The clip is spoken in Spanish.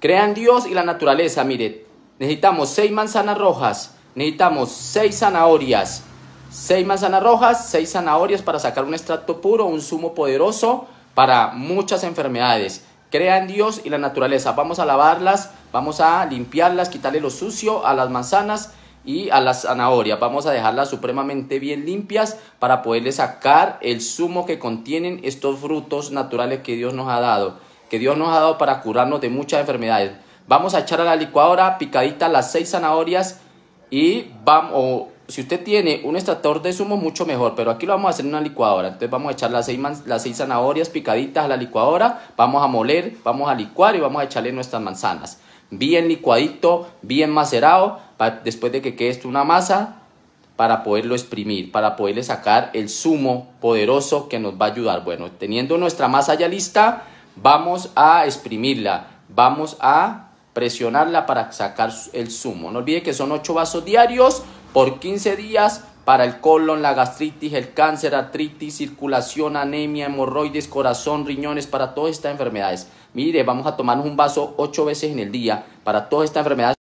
Crean Dios y la naturaleza, mire. Necesitamos seis manzanas rojas, necesitamos seis zanahorias, seis manzanas rojas, seis zanahorias para sacar un extracto puro, un zumo poderoso para muchas enfermedades. Crean Dios y la naturaleza. Vamos a lavarlas, vamos a limpiarlas, quitarle lo sucio a las manzanas y a las zanahorias. Vamos a dejarlas supremamente bien limpias para poderle sacar el zumo que contienen estos frutos naturales que Dios nos ha dado que Dios nos ha dado para curarnos de muchas enfermedades. Vamos a echar a la licuadora picaditas las seis zanahorias y vamos, o si usted tiene un extractor de zumo mucho mejor, pero aquí lo vamos a hacer en una licuadora. Entonces vamos a echar las seis, las zanahorias picaditas a la licuadora, vamos a moler, vamos a licuar y vamos a echarle nuestras manzanas. Bien licuadito, bien macerado, después de que quede esto una masa, para poderlo exprimir, para poderle sacar el zumo poderoso que nos va a ayudar. Bueno, teniendo nuestra masa ya lista, Vamos a exprimirla, vamos a presionarla para sacar el zumo. No olvide que son 8 vasos diarios por 15 días para el colon, la gastritis, el cáncer, artritis, circulación, anemia, hemorroides, corazón, riñones, para todas estas enfermedades. Mire, vamos a tomarnos un vaso 8 veces en el día para todas estas enfermedades.